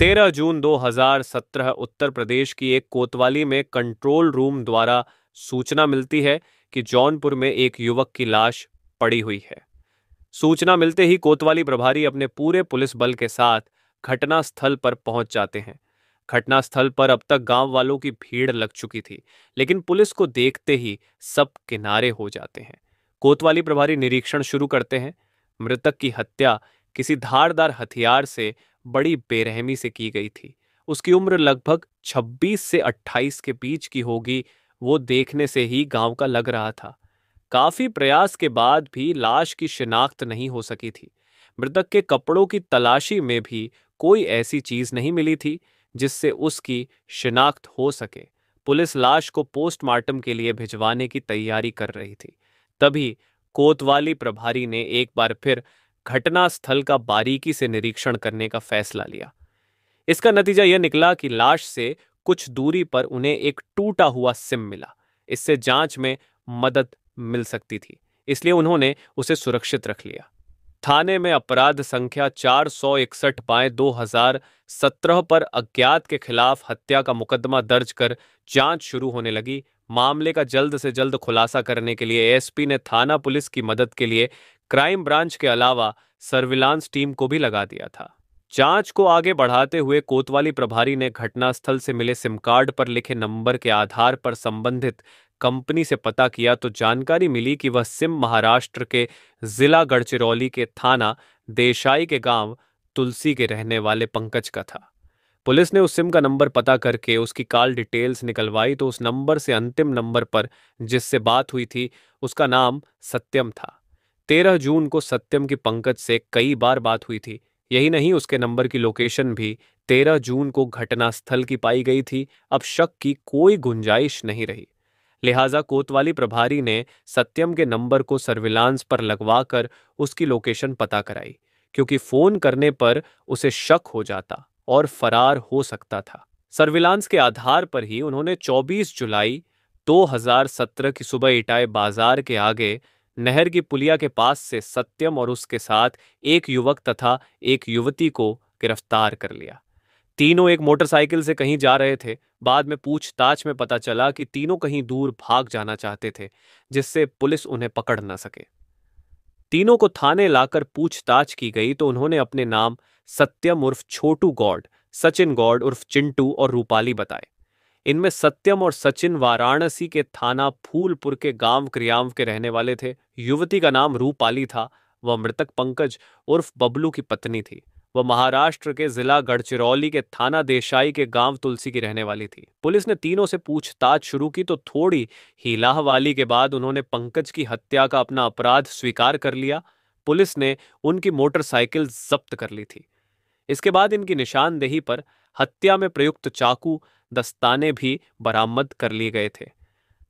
तेरह जून 2017 उत्तर प्रदेश की एक कोतवाली में कंट्रोल रूम द्वारा सूचना मिलती है कि जौनपुर में एक युवक की लाश पड़ी हुई है सूचना मिलते ही कोतवाली प्रभारी अपने पूरे पुलिस बल के साथ घटनास्थल पर पहुंच जाते हैं घटनास्थल पर अब तक गांव वालों की भीड़ लग चुकी थी लेकिन पुलिस को देखते ही सब किनारे हो जाते हैं कोतवाली प्रभारी निरीक्षण शुरू करते हैं मृतक की हत्या किसी धारदार हथियार से बड़ी बेरहमी से की गई थी उसकी उम्र लगभग 26 से 28 के बीच की होगी वो देखने से ही गांव का लग रहा था काफी प्रयास के बाद भी लाश की शिनाख्त नहीं हो सकी थी मृतक के कपड़ों की तलाशी में भी कोई ऐसी चीज नहीं मिली थी जिससे उसकी शिनाख्त हो सके पुलिस लाश को पोस्टमार्टम के लिए भिजवाने की तैयारी कर रही थी तभी कोतवाली प्रभारी ने एक बार फिर घटना स्थल का बारीकी से निरीक्षण करने का फैसला लिया इसका नतीजा यह निकला कि लाश से कुछ दूरी पर उन्हें एक टूटा हुआ सिम मिला इससे जांच में मदद मिल सकती थी इसलिए उन्होंने उसे सुरक्षित रख लिया थाने में अपराध संख्या चार सौ इकसठ बाय दो हजार सत्रह पर अज्ञात के खिलाफ हत्या का मुकदमा दर्ज कर जांच शुरू होने लगी मामले का जल्द से जल्द खुलासा करने के लिए एसपी ने थाना पुलिस की मदद के लिए क्राइम ब्रांच के अलावा सर्विलांस टीम को भी लगा दिया था जांच को आगे बढ़ाते हुए कोतवाली प्रभारी ने घटनास्थल से मिले सिम कार्ड पर लिखे नंबर के आधार पर संबंधित कंपनी से पता किया तो जानकारी मिली कि वह सिम महाराष्ट्र के जिला गढ़चिरौली के थाना देशाई के गांव तुलसी के रहने वाले पंकज का था पुलिस ने उस सिम का नंबर पता करके उसकी कॉल डिटेल्स निकलवाई तो उस नंबर से अंतिम नंबर पर जिससे बात हुई थी उसका नाम सत्यम था तेरह जून को सत्यम की पंकज से कई बार बात हुई थी यही नहीं उसके नंबर की लोकेशन भी तेरह जून को घटनास्थल की पाई गई थी अब शक की कोई गुंजाइश नहीं रही लिहाजा कोतवाली प्रभारी ने सत्यम के नंबर को सर्विलांस पर लगवा कर उसकी लोकेशन पता कराई क्योंकि फोन करने पर उसे शक हो जाता और फरार हो सकता था सर्विलांस के आधार पर ही उन्होंने 24 जुलाई 2017 की सुबह इटाए बाजार के आगे नहर की पुलिया के पास से सत्यम और उसके साथ एक युवक तथा एक युवती को गिरफ्तार कर लिया तीनों एक मोटरसाइकिल से कहीं जा रहे थे बाद में पूछताछ में पता चला कि तीनों कहीं दूर भाग जाना चाहते थे जिससे पुलिस उन्हें पकड़ न सके तीनों को थाने लाकर पूछताछ की गई तो उन्होंने अपने नाम सत्यम उर्फ छोटू गौड सचिन गौड उर्फ चिंटू और रूपाली बताए इनमें सत्यम और सचिन वाराणसी के थाना फूलपुर के गांव क्रियाम के रहने वाले थे युवती का नाम रूपाली था वह मृतक पंकज उर्फ बबलू की पत्नी थी वह महाराष्ट्र के जिला गढ़चिरौली के थाना देशाई के गांव तुलसी की रहने वाली थी पुलिस ने तीनों से पूछताछ शुरू की तो थोड़ी हिलाह वाली के बाद उन्होंने पंकज की हत्या का अपना अपराध स्वीकार कर लिया पुलिस ने उनकी मोटरसाइकिल जब्त कर ली थी इसके बाद इनकी निशानदेही पर हत्या में प्रयुक्त चाकू दस्ताने भी बरामद कर लिए गए थे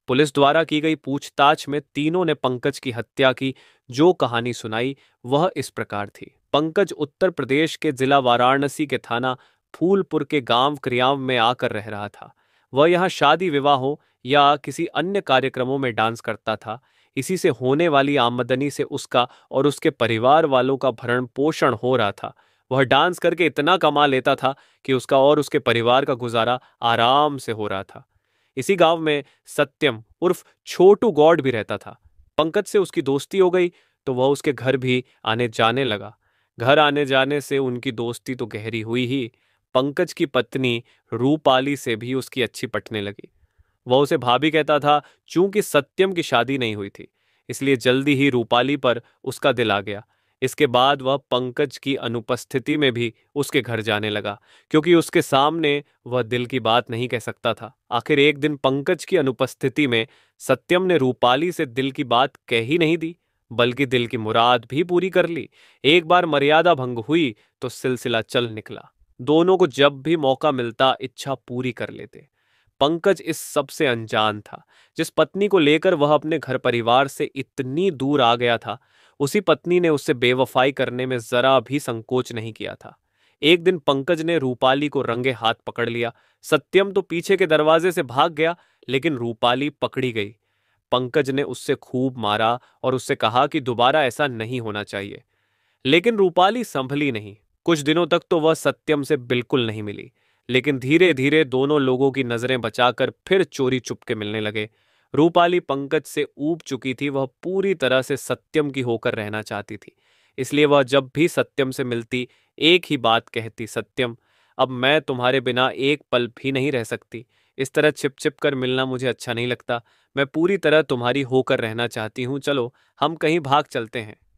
पुलिस द्वारा की गई पूछताछ में तीनों ने पंकज की हत्या की जो कहानी सुनाई वह इस प्रकार थी पंकज उत्तर प्रदेश के जिला वाराणसी के थाना फूलपुर के गांव क्रियाव में आकर रह रहा था वह यहाँ शादी विवाहों या किसी अन्य कार्यक्रमों में डांस करता था इसी से होने वाली आमदनी से उसका और उसके परिवार वालों का भरण पोषण हो रहा था वह डांस करके इतना कमा लेता था कि उसका और उसके परिवार का गुजारा आराम से हो रहा था इसी गांव में सत्यम उर्फ छोटू गॉड भी रहता था पंकज से उसकी दोस्ती हो गई तो वह उसके घर भी आने जाने लगा घर आने जाने से उनकी दोस्ती तो गहरी हुई ही पंकज की पत्नी रूपाली से भी उसकी अच्छी पटने लगी वह उसे भाभी कहता था चूंकि सत्यम की शादी नहीं हुई थी इसलिए जल्दी ही रूपाली पर उसका दिल आ गया इसके बाद वह पंकज की अनुपस्थिति में भी उसके घर जाने लगा क्योंकि उसके सामने वह दिल की बात नहीं कह सकता था आखिर एक दिन पंकज की अनुपस्थिति में सत्यम ने रूपाली से दिल की बात कह ही नहीं दी बल्कि दिल की मुराद भी पूरी कर ली एक बार मर्यादा भंग हुई तो सिलसिला चल निकला दोनों को जब भी मौका मिलता इच्छा पूरी कर लेते पंकज इस सबसे अनजान था जिस पत्नी को लेकर वह अपने घर परिवार से इतनी दूर आ गया था उसी पत्नी ने उससे बेवफाई करने में जरा भी संकोच नहीं किया था एक दिन पंकज ने रूपाली को रंगे हाथ पकड़ लिया सत्यम तो पीछे के दरवाजे से भाग गया लेकिन रूपाली पकड़ी गई पंकज ने उससे खूब मारा और उससे कहा कि दोबारा ऐसा नहीं होना चाहिए लेकिन रूपाली संभली नहीं कुछ दिनों तक तो वह सत्यम से बिल्कुल नहीं मिली लेकिन धीरे धीरे दोनों लोगों की नजरें बचाकर फिर चोरी चुपके मिलने लगे रूपाली पंकज से ऊब चुकी थी वह पूरी तरह से सत्यम की होकर रहना चाहती थी इसलिए वह जब भी सत्यम से मिलती एक ही बात कहती सत्यम अब मैं तुम्हारे बिना एक पल भी नहीं रह सकती इस तरह छिप छिप कर मिलना मुझे अच्छा नहीं लगता मैं पूरी तरह तुम्हारी होकर रहना चाहती हूँ चलो हम कहीं भाग चलते हैं